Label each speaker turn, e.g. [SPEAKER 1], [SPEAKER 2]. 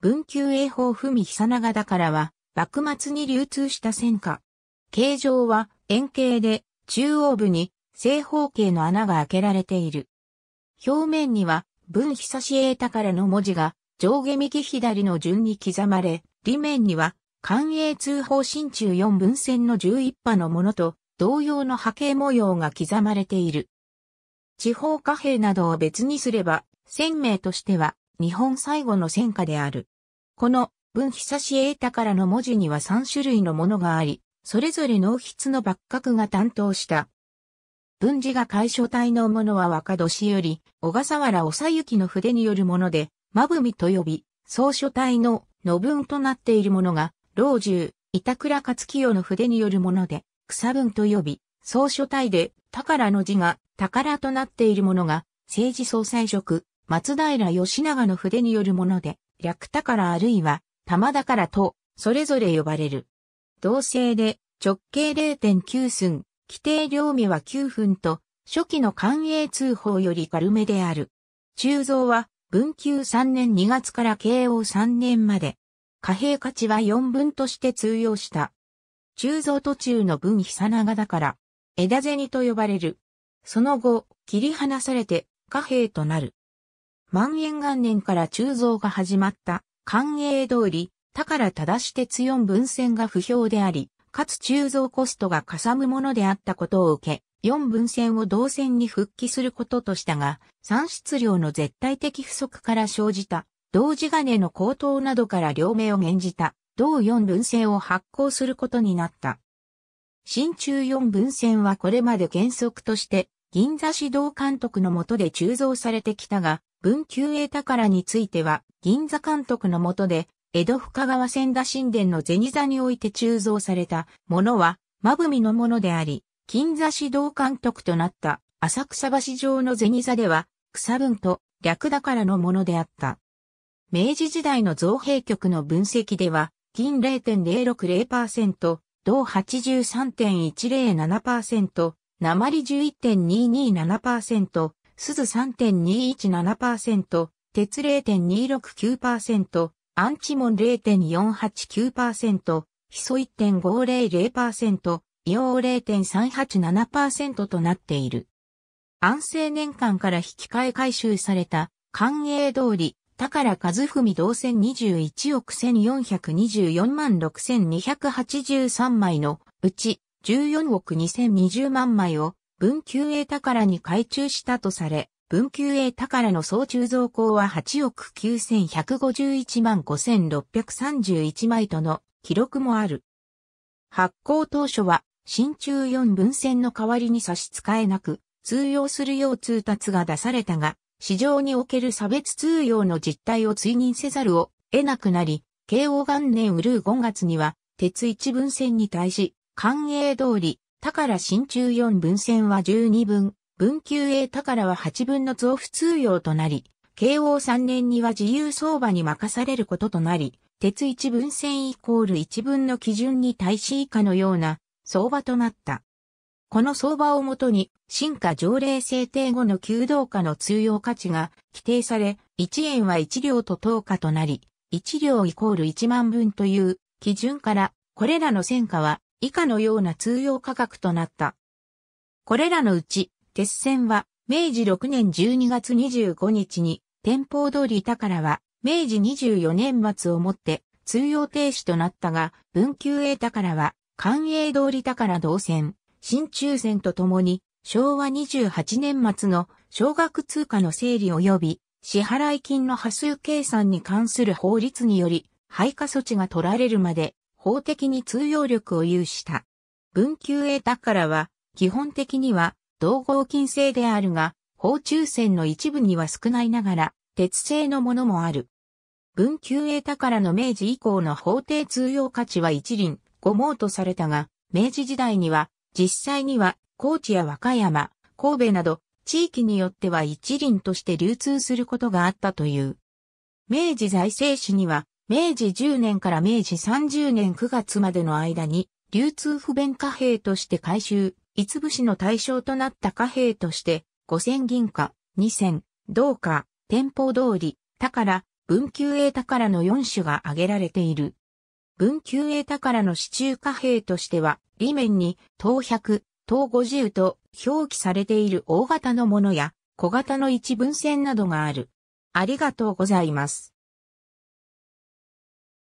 [SPEAKER 1] 文久英法文久長田からは、幕末に流通した戦火。形状は円形で、中央部に正方形の穴が開けられている。表面には、文久し英宝の文字が上下右左の順に刻まれ、裏面には、官営通報新中四分線の十一波のものと同様の波形模様が刻まれている。地方貨幣などを別にすれば、鮮明としては日本最後の戦果である。この文久し栄太からの文字には3種類のものがあり、それぞれ納筆の幕閣が担当した。文字が解消体のものは若年より、小笠原ゆきの筆によるもので、まぶみと呼び、総書体のの文となっているものが、老中、板倉勝清の筆によるもので、草文と呼び、総書体で、宝の字が宝となっているものが、政治総裁職、松平義長の筆によるもので、略多からあるいは玉だからと、それぞれ呼ばれる。同性で直径0.9寸、規定量目は9分と、初期の官営通報より軽めである。鋳造は文久3年2月から慶応3年まで。貨幣価値は4分として通用した。鋳造途中の文久長だから、枝銭と呼ばれる。その後、切り離されて貨幣となる。万延元年から鋳造が始まった、官営通り、宝忠志鉄4分線が不評であり、かつ鋳造コストがかさむものであったことを受け、四分線を銅線に復帰することとしたが、産出量の絶対的不足から生じた、同時金の高騰などから両名を免じた、同四分線を発行することになった。新中四分線はこれまで原則として、銀座市道監督の下で鋳造されてきたが、文久栄宝については、銀座監督の下で、江戸深川千田神殿の銭座において鋳造されたものは、まぶみのものであり、金座指導監督となった浅草橋上の銭座では、草文と略だからのものであった。明治時代の造幣局の分析では、銀0.060%、銅83.107%、鉛11.227%、鈴3.217%、鉄0.269%、アンチモン0.489%、ヒ素1.500%、硫黄0.387%となっている。安政年間から引き換え回収された、官営通り、宝和文同線21億1424万6283枚のうち14億2020万枚を文久栄宝に改鋳したとされ、文久栄宝の総鋳造工は8億9151万5631枚との記録もある。発行当初は、新中4分線の代わりに差し支えなく、通用するよう通達が出されたが、市場における差別通用の実態を追認せざるを得なくなり、慶応元年うるう5月には、鉄一分線に対し、官営通り、宝新中4分線は12分、分級 A 宝は8分の増付通用となり、慶応3年には自由相場に任されることとなり、鉄1分線イコール1分の基準に対し以下のような相場となった。この相場をもとに、進化条例制定後の旧道化の通用価値が規定され、1円は1両と等価となり、1両イコール1万分という基準から、これらの戦果は以下のような通用価格となった。これらのうち、鉄線は明治6年12月25日に天保通り宝は明治24年末をもって通用停止となったが、文久か宝は関営通り宝同線、新中線とともに昭和28年末の小額通貨の整理及び支払い金の波数計算に関する法律により、廃下措置が取られるまで法的に通用力を有した。文久永宝は、基本的には、同合金製であるが、法中線の一部には少ないながら、鉄製のものもある。文久永宝の明治以降の法定通用価値は一輪、五毛とされたが、明治時代には、実際には、高知や和歌山、神戸など、地域によっては一輪として流通することがあったという。明治財政史には、明治10年から明治30年9月までの間に、流通不便貨幣として回収、いつぶしの対象となった貨幣として、五千銀貨、二千、銅貨、店舗通り、宝、文久英宝の四種が挙げられている。文久英宝の支柱貨幣としては、裏面に、等百、等五十と表記されている大型のものや、小型の一文線などがある。ありがとうございます。